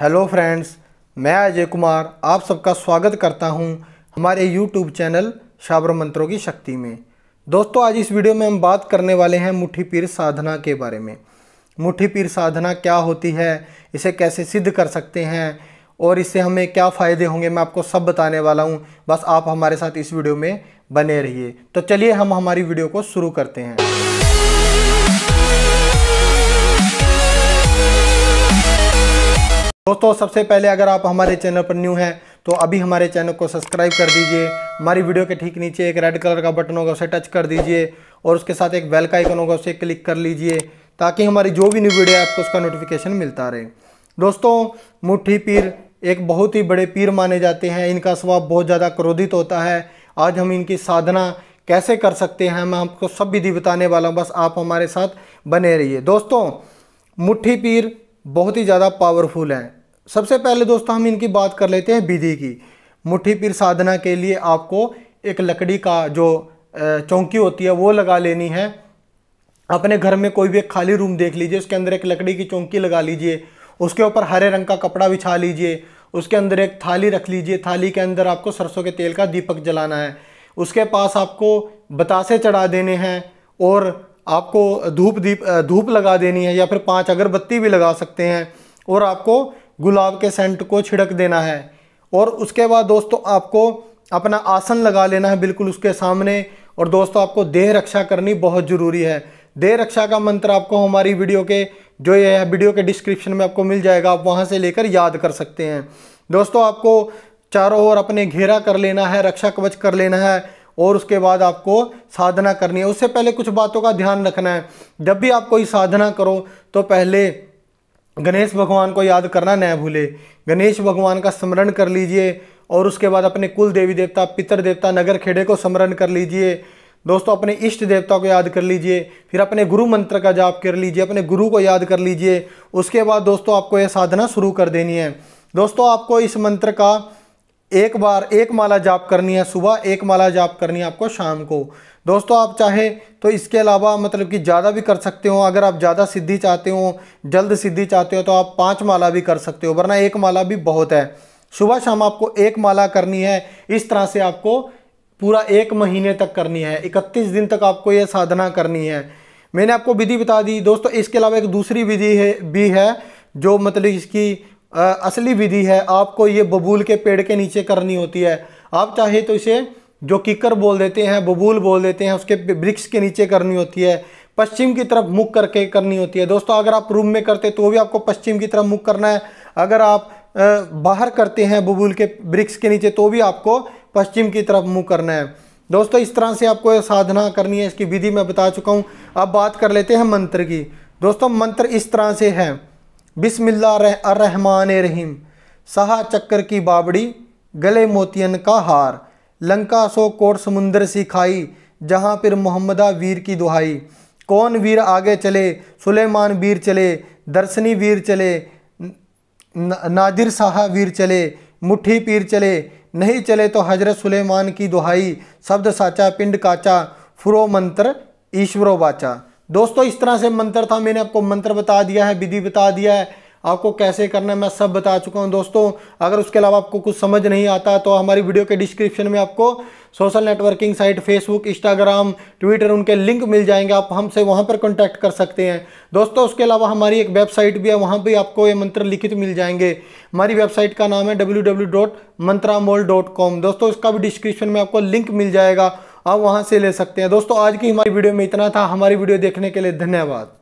hello friends मैं अजय कुमार आप सबका स्वागत करता हूं हमारे यूट्यूब चैनल शाबर मंत्रों की शक्ति में दोस्तों आज इस वीडियो में हम बात करने वाले हैं मुठ्ठी पीर साधना के बारे में मुठ्ठी पीर साधना क्या होती है इसे कैसे सिद्ध कर सकते हैं और इससे हमें क्या फ़ायदे होंगे मैं आपको सब बताने वाला हूँ बस आप हमारे साथ इस वीडियो में बने रहिए तो चलिए हम हमारी वीडियो को शुरू करते हैं दोस्तों सबसे पहले अगर आप हमारे चैनल पर न्यू हैं तो अभी हमारे चैनल को सब्सक्राइब कर दीजिए हमारी वीडियो के ठीक नीचे एक रेड कलर का बटन होगा उसे टच कर दीजिए और उसके साथ एक बेल का आइकन होगा उसे क्लिक कर लीजिए ताकि हमारी जो भी न्यू वीडियो है आपको उसका नोटिफिकेशन मिलता रहे दोस्तों मुठ्ठी पीर एक बहुत ही बड़े पीर माने जाते हैं इनका स्वभाव बहुत ज़्यादा क्रोधित होता है आज हम इनकी साधना कैसे कर सकते हैं मैं आपको सब विधि बताने वाला हूँ बस आप हमारे साथ बने रहिए दोस्तों मुठ्ठी पीर बहुत ही ज़्यादा पावरफुल हैं सबसे पहले दोस्तों हम इनकी बात कर लेते हैं विधि की मुट्ठी पीर साधना के लिए आपको एक लकड़ी का जो चौंकी होती है वो लगा लेनी है अपने घर में कोई भी एक खाली रूम देख लीजिए उसके अंदर एक लकड़ी की चौंकी लगा लीजिए उसके ऊपर हरे रंग का कपड़ा बिछा लीजिए उसके अंदर एक थाली रख लीजिए थाली के अंदर आपको सरसों के तेल का दीपक जलाना है उसके पास आपको बतासे चढ़ा देने हैं और आपको धूप दीप धूप लगा देनी है या फिर पांच अगरबत्ती भी लगा सकते हैं और आपको गुलाब के सेंट को छिड़क देना है और उसके बाद दोस्तों आपको अपना आसन लगा लेना है बिल्कुल उसके सामने और दोस्तों आपको देह रक्षा करनी बहुत ज़रूरी है देह रक्षा का मंत्र आपको हमारी वीडियो के जो ये है वीडियो के डिस्क्रिप्शन में आपको मिल जाएगा आप वहाँ से लेकर याद कर सकते हैं दोस्तों आपको चारों ओर अपने घेरा कर लेना है रक्षा कवच कर लेना है और उसके बाद आपको साधना करनी है उससे पहले कुछ बातों का ध्यान रखना है जब भी आप कोई साधना करो तो पहले गणेश भगवान को याद करना न भूले गणेश भगवान का स्मरण कर लीजिए और उसके बाद अपने कुल देवी देवता पितर देवता नगर खेड़े को स्मरण कर लीजिए दोस्तों अपने इष्ट देवता को याद कर लीजिए फिर अपने गुरु मंत्र का जाप कर लीजिए अपने गुरु को याद कर लीजिए उसके बाद दोस्तों आपको यह साधना शुरू कर देनी है दोस्तों आपको इस मंत्र का एक बार एक माला जाप करनी है सुबह एक माला जाप करनी है आपको शाम को दोस्तों आप चाहे तो इसके अलावा मतलब कि ज़्यादा भी कर सकते हो अगर आप ज़्यादा सिद्धि चाहते हो जल्द सिद्धि चाहते हो तो आप पांच माला भी कर सकते हो वरना एक माला भी बहुत है सुबह शाम आपको एक माला करनी है इस तरह से आपको पूरा एक महीने तक करनी है इकतीस दिन तक आपको यह साधना करनी है मैंने आपको विधि बता दी दोस्तों इसके अलावा एक दूसरी विधि है भी है जो मतलब इसकी आ, असली विधि है आपको ये बबूल के पेड़ के नीचे करनी होती है आप चाहे तो इसे जो किकर बोल देते हैं बबूल बोल देते हैं उसके वृक्ष के नीचे करनी होती है पश्चिम की तरफ मुख करके करनी होती है दोस्तों अगर आप रूम में करते तो भी आपको पश्चिम की तरफ मुख करना है अगर आप बाहर करते हैं बबूल के वृक्ष के नीचे तो भी आपको पश्चिम की तरफ मुँह करना है दोस्तों इस तरह से आपको साधना करनी है इसकी विधि मैं बता चुका हूँ अब बात कर लेते हैं मंत्र की दोस्तों मंत्र इस तरह से है बिस्मिल्लाहमान रहीम सहा चक्कर की बाबड़ी गले मोतियन का हार लंका सो कोट समुंदर सिखाई जहाँ फिर मोहम्मदा वीर की दुहाई कौन वीर आगे चले सुलेमान वीर चले दर्शनी वीर चले नादिर साहा वीर चले मुट्ठी पीर चले नहीं चले तो हजरत सुलेमान की दुहाई शब्द साचा पिंड काचा फुरो मंत्र ईश्वरो बाचा दोस्तों इस तरह से मंत्र था मैंने आपको मंत्र बता दिया है विधि बता दिया है आपको कैसे करना है मैं सब बता चुका हूँ दोस्तों अगर उसके अलावा आपको कुछ समझ नहीं आता तो हमारी वीडियो के डिस्क्रिप्शन में आपको social networking site Facebook Instagram Twitter उनके लिंक मिल जाएंगे आप हमसे वहाँ पर कॉन्टैक्ट कर सकते हैं दोस्तों उसके अलावा हमारी एक वेबसाइट भी है वहाँ भी आपको ये मंत्र लिखित मिल जाएंगे हमारी वेबसाइट का नाम है डब्ल्यू दोस्तों इसका भी डिस्क्रिप्शन में आपको लिंक मिल जाएगा आप वहाँ से ले सकते हैं दोस्तों आज की हमारी वीडियो में इतना था हमारी वीडियो देखने के लिए धन्यवाद